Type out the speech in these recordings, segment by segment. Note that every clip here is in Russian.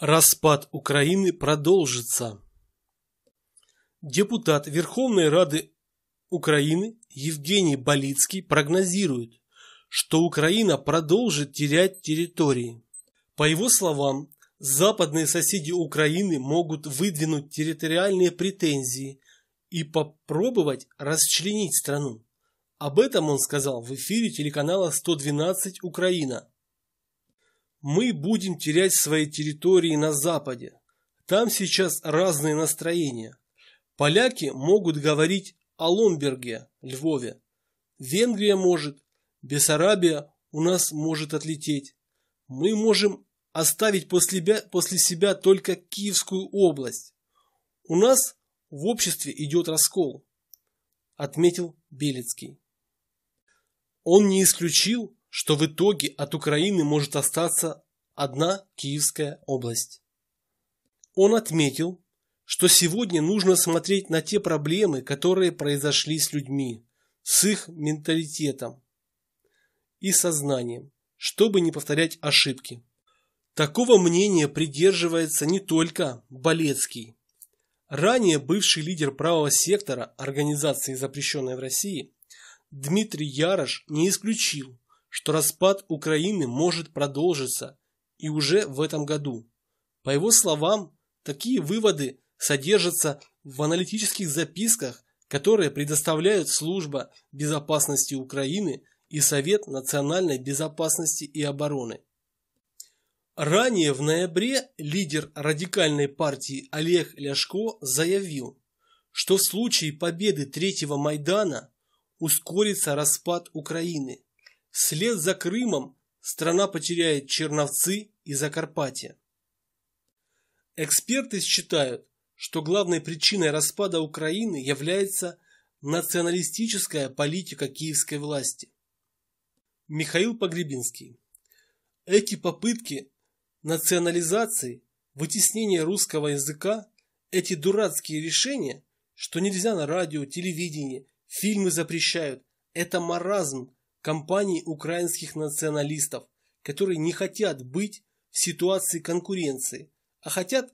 Распад Украины продолжится. Депутат Верховной Рады Украины Евгений Болицкий прогнозирует, что Украина продолжит терять территории. По его словам, западные соседи Украины могут выдвинуть территориальные претензии и попробовать расчленить страну. Об этом он сказал в эфире телеканала «112 Украина» мы будем терять свои территории на Западе. Там сейчас разные настроения. Поляки могут говорить о Ломберге, Львове. Венгрия может, Бессарабия у нас может отлететь. Мы можем оставить после, после себя только Киевскую область. У нас в обществе идет раскол, отметил Белецкий. Он не исключил, что в итоге от Украины может остаться одна Киевская область. Он отметил, что сегодня нужно смотреть на те проблемы, которые произошли с людьми, с их менталитетом и сознанием, чтобы не повторять ошибки. Такого мнения придерживается не только Болецкий. Ранее бывший лидер правого сектора организации, запрещенной в России, Дмитрий Ярош не исключил, что распад Украины может продолжиться и уже в этом году. По его словам, такие выводы содержатся в аналитических записках, которые предоставляют Служба безопасности Украины и Совет национальной безопасности и обороны. Ранее в ноябре лидер радикальной партии Олег Ляшко заявил, что в случае победы Третьего Майдана ускорится распад Украины – Вслед за Крымом страна потеряет Черновцы и Закарпатье. Эксперты считают, что главной причиной распада Украины является националистическая политика киевской власти. Михаил Погребинский. Эти попытки национализации, вытеснения русского языка, эти дурацкие решения, что нельзя на радио, телевидении, фильмы запрещают, это маразм, компаний украинских националистов, которые не хотят быть в ситуации конкуренции, а хотят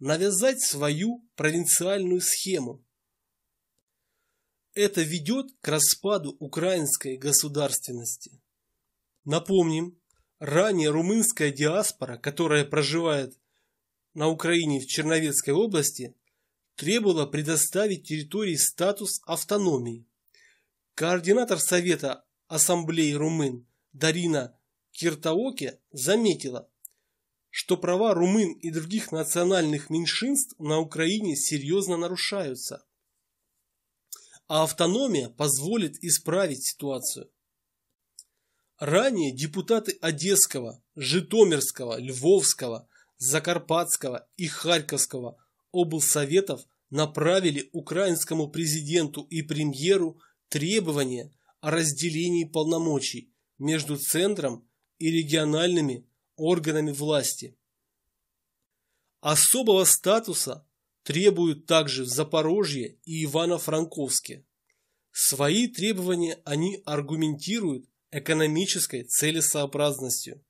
навязать свою провинциальную схему. Это ведет к распаду украинской государственности. Напомним, ранее румынская диаспора, которая проживает на Украине в Черновецкой области, требовала предоставить территории статус автономии. Координатор Совета ассамблеи румын Дарина Киртаоке заметила, что права румын и других национальных меньшинств на Украине серьезно нарушаются, а автономия позволит исправить ситуацию. Ранее депутаты Одесского, Житомирского, Львовского, Закарпатского и Харьковского облсоветов направили украинскому президенту и премьеру требования – о разделении полномочий между центром и региональными органами власти. Особого статуса требуют также в Запорожье и Ивано-Франковске. Свои требования они аргументируют экономической целесообразностью.